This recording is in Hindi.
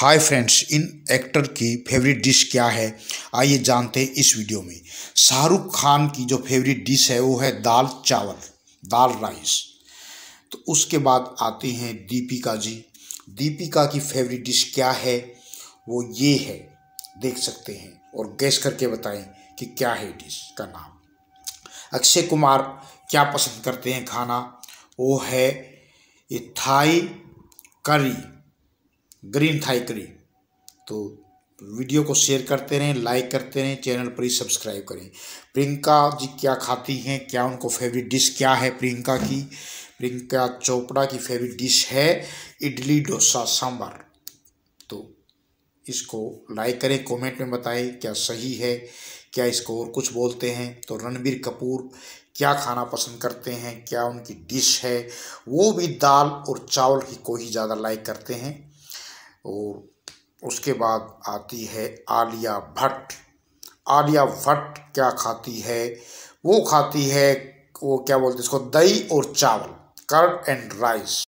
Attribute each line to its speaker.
Speaker 1: हाय फ्रेंड्स इन एक्टर की फेवरेट डिश क्या है आइए जानते हैं इस वीडियो में शाहरुख खान की जो फेवरेट डिश है वो है दाल चावल दाल राइस तो उसके बाद आते हैं दीपिका जी दीपिका की फेवरेट डिश क्या है वो ये है देख सकते हैं और गैस करके बताएं कि क्या है डिश का नाम अक्षय कुमार क्या पसंद करते हैं खाना वो है ये थाई करी ग्रीन थाइकरी तो वीडियो को शेयर करते रहें लाइक करते रहें चैनल पर ही सब्सक्राइब करें प्रियंका जी क्या खाती हैं क्या उनको फेवरेट डिश क्या है प्रियंका की प्रियंका चोपड़ा की फेवरेट डिश है इडली डोसा सांभर तो इसको लाइक करें कमेंट में बताएं क्या सही है क्या इसको और कुछ बोलते हैं तो रणबीर कपूर क्या खाना पसंद करते हैं क्या उनकी डिश है वो भी दाल और चावल ही को ही ज़्यादा लाइक करते हैं और उसके बाद आती है आलिया भट्ट आलिया भट्ट क्या खाती है वो खाती है वो क्या बोलते हैं इसको दही और चावल कर्ड एंड राइस